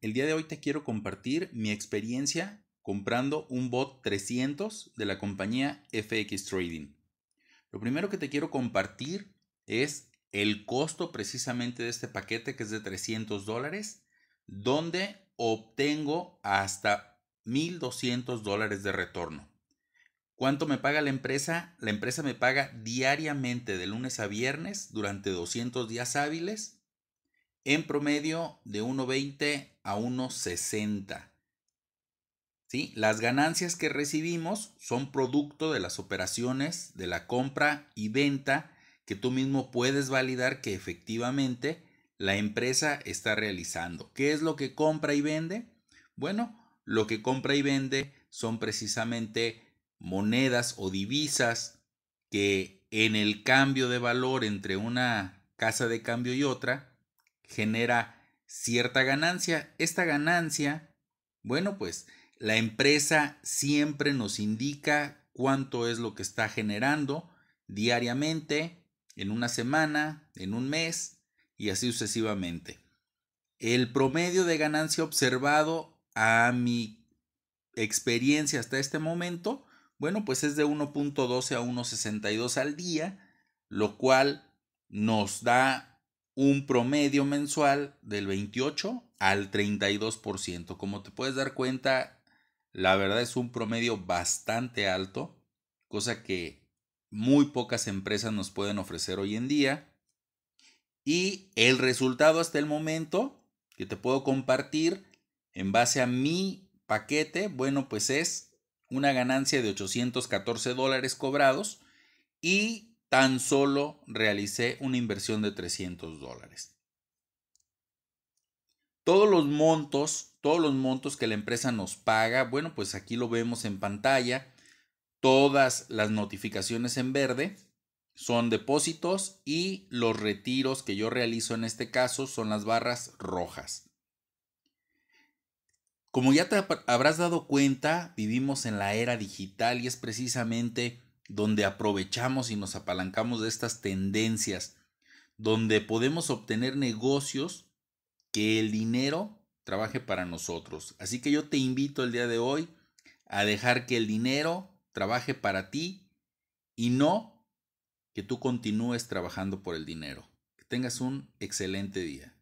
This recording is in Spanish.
El día de hoy te quiero compartir mi experiencia comprando un bot 300 de la compañía FX Trading. Lo primero que te quiero compartir es el costo precisamente de este paquete que es de 300 dólares, donde obtengo hasta 1.200 dólares de retorno. ¿Cuánto me paga la empresa? La empresa me paga diariamente de lunes a viernes durante 200 días hábiles en promedio de 1,20 a 1,60. ¿Sí? Las ganancias que recibimos son producto de las operaciones de la compra y venta que tú mismo puedes validar que efectivamente la empresa está realizando. ¿Qué es lo que compra y vende? Bueno, lo que compra y vende son precisamente monedas o divisas que en el cambio de valor entre una casa de cambio y otra, genera cierta ganancia. Esta ganancia, bueno, pues la empresa siempre nos indica cuánto es lo que está generando diariamente, en una semana, en un mes y así sucesivamente. El promedio de ganancia observado a mi experiencia hasta este momento, bueno, pues es de 1.12 a 1.62 al día, lo cual nos da un promedio mensual del 28 al 32%. Como te puedes dar cuenta, la verdad es un promedio bastante alto, cosa que muy pocas empresas nos pueden ofrecer hoy en día. Y el resultado hasta el momento que te puedo compartir en base a mi paquete, bueno, pues es una ganancia de 814 dólares cobrados y tan solo realicé una inversión de 300 dólares. Todos los montos, todos los montos que la empresa nos paga, bueno, pues aquí lo vemos en pantalla. Todas las notificaciones en verde son depósitos y los retiros que yo realizo en este caso son las barras rojas. Como ya te habrás dado cuenta, vivimos en la era digital y es precisamente donde aprovechamos y nos apalancamos de estas tendencias, donde podemos obtener negocios que el dinero trabaje para nosotros. Así que yo te invito el día de hoy a dejar que el dinero trabaje para ti y no que tú continúes trabajando por el dinero. Que tengas un excelente día.